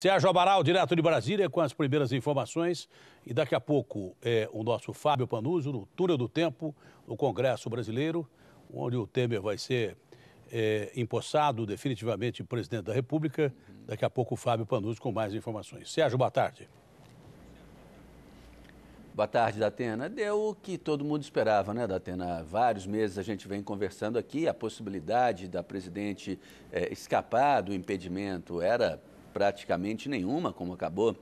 Sérgio Amaral, direto de Brasília, com as primeiras informações. E daqui a pouco é, o nosso Fábio Panuso no Túnel do Tempo, no Congresso Brasileiro, onde o Temer vai ser é, empossado definitivamente presidente da República. Daqui a pouco o Fábio Panuso com mais informações. Sérgio, boa tarde. Boa tarde, Datena. Deu o que todo mundo esperava, né, Datena? Há vários meses a gente vem conversando aqui, a possibilidade da presidente é, escapar do impedimento era praticamente nenhuma, como acabou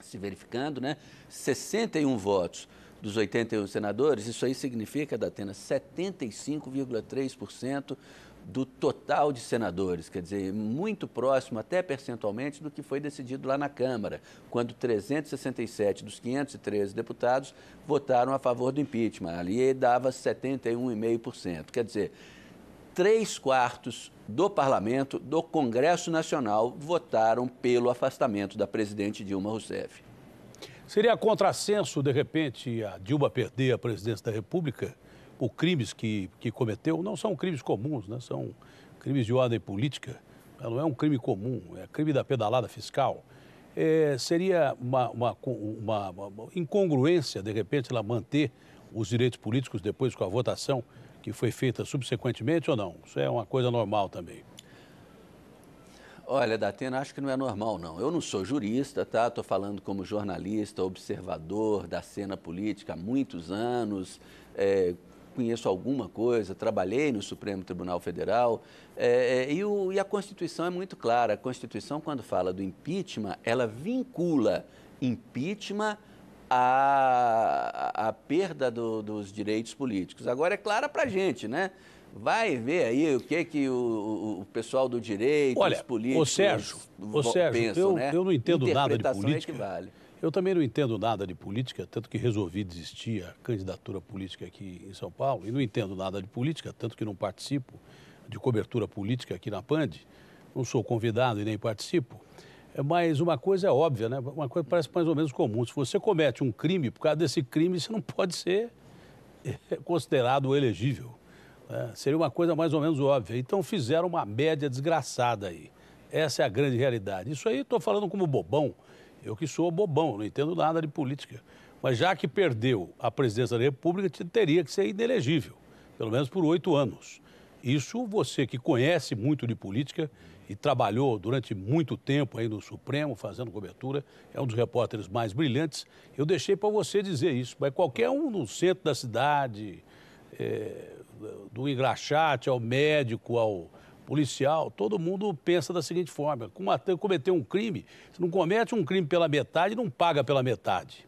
se verificando, né? 61 votos dos 81 senadores, isso aí significa, Datena, 75,3% do total de senadores, quer dizer, muito próximo, até percentualmente, do que foi decidido lá na Câmara, quando 367 dos 513 deputados votaram a favor do impeachment. Ali dava 71,5%. Quer dizer, três quartos do parlamento, do Congresso Nacional, votaram pelo afastamento da presidente Dilma Rousseff. Seria contrassenso, de repente, a Dilma perder a presidência da República por crimes que, que cometeu? Não são crimes comuns, né? são crimes de ordem política. Não é um crime comum, é crime da pedalada fiscal. É, seria uma, uma, uma, uma incongruência, de repente, ela manter os direitos políticos depois com a votação que foi feita subsequentemente ou não? Isso é uma coisa normal também. Olha, Datena, acho que não é normal, não. Eu não sou jurista, tá? Estou falando como jornalista, observador da cena política há muitos anos, é, conheço alguma coisa, trabalhei no Supremo Tribunal Federal. É, é e, o, e a Constituição é muito clara. A Constituição, quando fala do impeachment, ela vincula impeachment a, a perda do, dos direitos políticos. Agora é clara para a gente, né? Vai ver aí o que que o, o pessoal do direito, Olha, os políticos ô Sérgio, o Sérgio, pensam, eu, né? eu não entendo nada de é política. É vale. Eu também não entendo nada de política, tanto que resolvi desistir a candidatura política aqui em São Paulo. E não entendo nada de política, tanto que não participo de cobertura política aqui na PAND. Não sou convidado e nem participo. É, mas uma coisa é óbvia, né? Uma coisa parece mais ou menos comum. Se você comete um crime, por causa desse crime, você não pode ser é, considerado elegível. Né? Seria uma coisa mais ou menos óbvia. Então fizeram uma média desgraçada aí. Essa é a grande realidade. Isso aí estou falando como bobão. Eu que sou bobão, não entendo nada de política. Mas já que perdeu a presidência da República, teria que ser inelegível, pelo menos por oito anos. Isso você que conhece muito de política e trabalhou durante muito tempo aí no Supremo, fazendo cobertura, é um dos repórteres mais brilhantes. Eu deixei para você dizer isso, mas qualquer um no centro da cidade, é, do engraxate ao médico, ao policial, todo mundo pensa da seguinte forma: cometer um crime, você não comete um crime pela metade, não paga pela metade.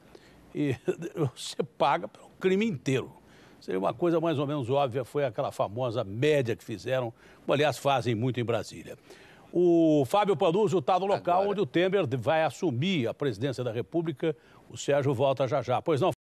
E você paga pelo crime inteiro. Seria uma coisa mais ou menos óbvia, foi aquela famosa média que fizeram, como aliás fazem muito em Brasília. O Fábio Panuzzi está no local Agora. onde o Temer vai assumir a presidência da República. O Sérgio volta já já. Pois não.